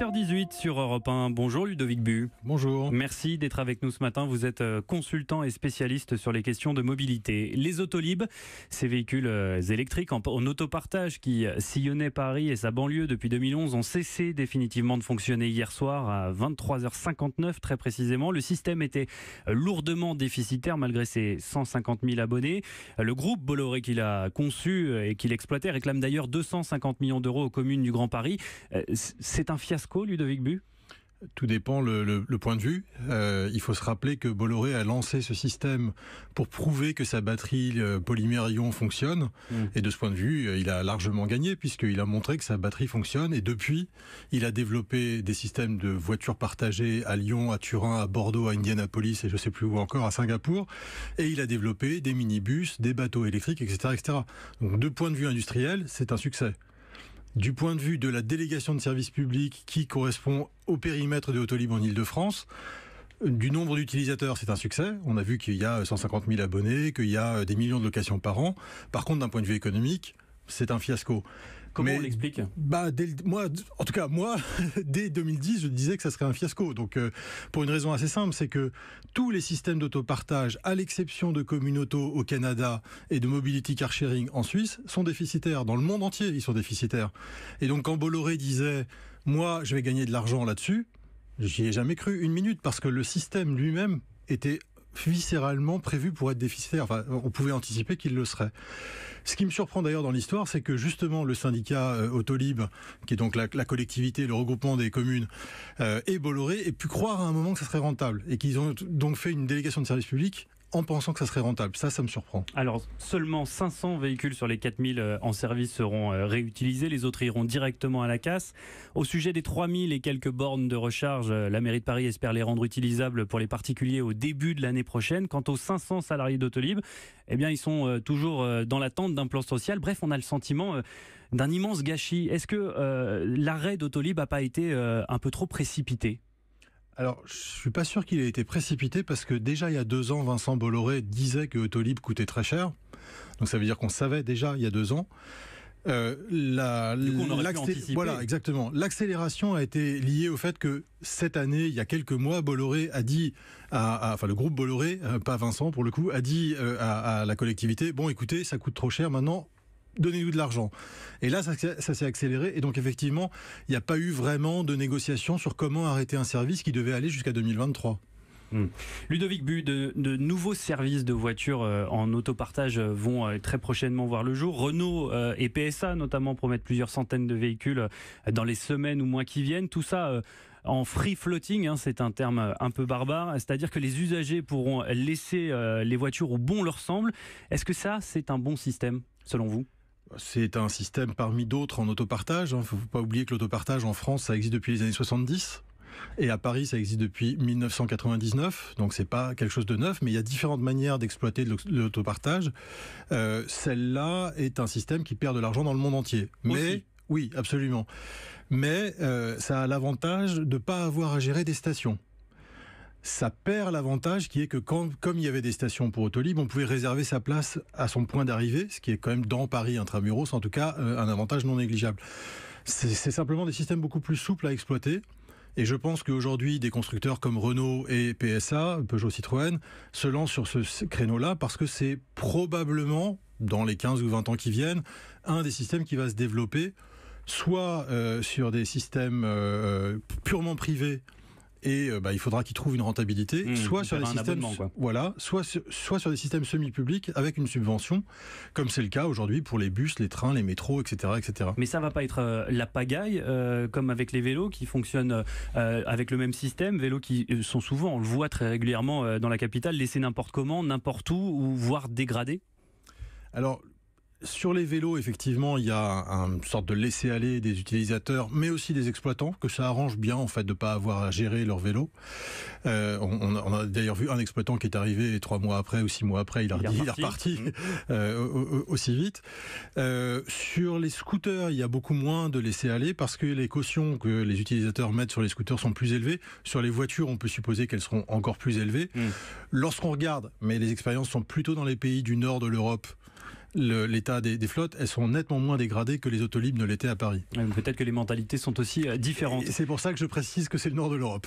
h 18 sur Europe 1. Bonjour Ludovic Bu. Bonjour. Merci d'être avec nous ce matin. Vous êtes euh, consultant et spécialiste sur les questions de mobilité. Les Autolib, ces véhicules euh, électriques en, autopartage qui euh, sillonnaient Paris et sa banlieue depuis 2011 ont cessé définitivement de fonctionner hier soir à 23h59 très précisément. Le système était lourdement déficitaire malgré ses 150 000 abonnés. Le groupe Bolloré qu'il a conçu et qu'il exploitait réclame d'ailleurs 250 millions d'euros aux communes du Grand Paris. C'est un fiasco Ludovic Bu tout dépend le, point de vue. Euh, il faut se rappeler que Bolloré a lancé ce système pour prouver que sa batterie euh, polymérion fonctionne. Mm. Et de ce point de vue, euh, il a largement gagné puisqu'il a montré que sa batterie fonctionne. Et depuis, il a développé des systèmes de voitures partagées à Lyon, à Turin, à Bordeaux, à Indianapolis et je sais plus où encore, à Singapour. Et il a développé des minibus, des bateaux électriques, etc., etc. Donc, de point de vue industriel, c'est un succès. Du point de vue de la délégation de services publics qui correspond au périmètre de Autolib en Ile-de-France, du nombre d'utilisateurs, c'est un succès. On a vu qu'il y a 150 000 abonnés, qu'il y a des millions de locations par an. Par contre, d'un point de vue économique, c'est un fiasco. Comment on l'explique bah, moi, En tout cas, moi, dès 2010, je disais que ça serait un fiasco. Donc, euh, pour une raison assez simple, c'est que tous les systèmes d'autopartage, à l'exception de Communauto au Canada et de Mobility Car Sharing en Suisse, sont déficitaires. Dans le monde entier, ils sont déficitaires. Et donc, quand Bolloré disait « Moi, je vais gagner de l'argent là-dessus », j'y ai jamais cru une minute, parce que le système lui-même était viscéralement prévu pour être déficitaire. Enfin, on pouvait anticiper qu'il le serait. Ce qui me surprend d'ailleurs dans l'histoire, c'est que justement le syndicat euh, Autolib, qui est donc la, collectivité, le regroupement des communes, euh, et Bolloré aient pu croire à un moment que ça serait rentable et qu'ils ont donc fait une délégation de service public en pensant que ça serait rentable. Ça, ça me surprend. Alors, seulement 500 véhicules sur les 4000 euh, en service seront euh, réutilisés. Les autres iront directement à la casse. Au sujet des 3000 et quelques bornes de recharge, euh, la mairie de Paris espère les rendre utilisables pour les particuliers au début de l'année prochaine. Quant aux 500 salariés d'Autolib, eh bien, ils sont toujours dans l'attente d'un plan social. Bref, on a le sentiment d'un immense gâchis. Est-ce que l'arrêt d'Autolib n'a pas été un peu trop précipité alors, je suis pas sûr qu'il ait été précipité parce que déjà il y a deux ans, Vincent Bolloré disait que Autolib coûtait très cher. Donc ça veut dire qu'on savait déjà il y a deux ans. Euh, voilà, exactement. L'accélération a été liée au fait que cette année, il y a quelques mois, Bolloré a dit, enfin le groupe Bolloré, euh, pas Vincent pour le coup, a dit euh, à, à la collectivité, bon écoutez, ça coûte trop cher, maintenant donnez-nous de l'argent. Et là, ça, s'est accéléré. Et donc, effectivement, il n'y a pas eu vraiment de négociation sur comment arrêter un service qui devait aller jusqu'à 2023. Hmm. Ludovic Bu, de, nouveaux services de voitures euh, en autopartage euh, vont euh, très prochainement voir le jour. Renault et PSA notamment promettent plusieurs centaines de véhicules dans les semaines ou mois qui viennent. Tout ça en free floating, hein, c'est un terme un peu barbare, c'est-à-dire que les usagers pourront laisser les voitures où bon leur semble. Est-ce que ça, c'est un bon système selon vous c'est un système parmi d'autres en autopartage. Il hein. ne faut pas oublier que l'autopartage en France, ça existe depuis les années 70. Et à Paris, ça existe depuis 1999, donc c'est pas quelque chose de neuf, mais il y a différentes manières d'exploiter l'autopartage. Euh, celle-là est un système qui perd de l'argent dans le monde entier. Mais oui, absolument. Mais euh, ça a l'avantage de ne pas avoir à gérer des stations ça perd l'avantage qui est que comme il y avait des stations pour Autolib, on pouvait réserver sa place à son point d'arrivée, ce qui est quand même dans Paris intramuros, en tout cas euh, un avantage non négligeable. C'est simplement des systèmes beaucoup plus souples à exploiter. Et je pense qu'aujourd'hui, des constructeurs comme Renault et PSA, Peugeot Citroën, se lancent sur ce créneau-là parce que c'est probablement, dans les 15 ou 20 ans qui viennent, un des systèmes qui va se développer, soit euh, sur des systèmes euh, purement privés, et euh, bah, il faudra qu'ils trouvent une rentabilité, mmh, soit sur des systèmes, voilà, soit soit sur des systèmes semi-publics avec une subvention, comme c'est le cas aujourd'hui pour les bus, les trains, les métros, etc., etc. Mais ça va pas être euh, la pagaille euh, comme avec les vélos qui fonctionnent avec le même système, vélos qui sont souvent, on le voit très régulièrement dans la capitale, laissés n'importe comment, n'importe où, ou voire dégradés. Alors, sur les vélos, effectivement, il y a une sorte de laisser-aller des utilisateurs, mais aussi des exploitants, que ça arrange bien en fait de pas avoir à gérer leur vélo. Euh, on, a d'ailleurs vu un exploitant qui est arrivé trois mois après ou six mois après, il, a, reparti aussi vite. Euh, sur les scooters, il y a beaucoup moins de laisser-aller parce que les cautions que les utilisateurs mettent sur les scooters sont plus élevées. Sur les voitures, on peut supposer qu'elles seront encore plus élevées. Mmh. Lorsqu'on regarde, mais les expériences sont plutôt dans les pays du nord de l'Europe l'état des, flottes, elles sont nettement moins dégradées que les autolibes ne l'étaient à Paris. Peut-être que les mentalités sont aussi euh, différentes. C'est pour ça que je précise que c'est le nord de l'Europe.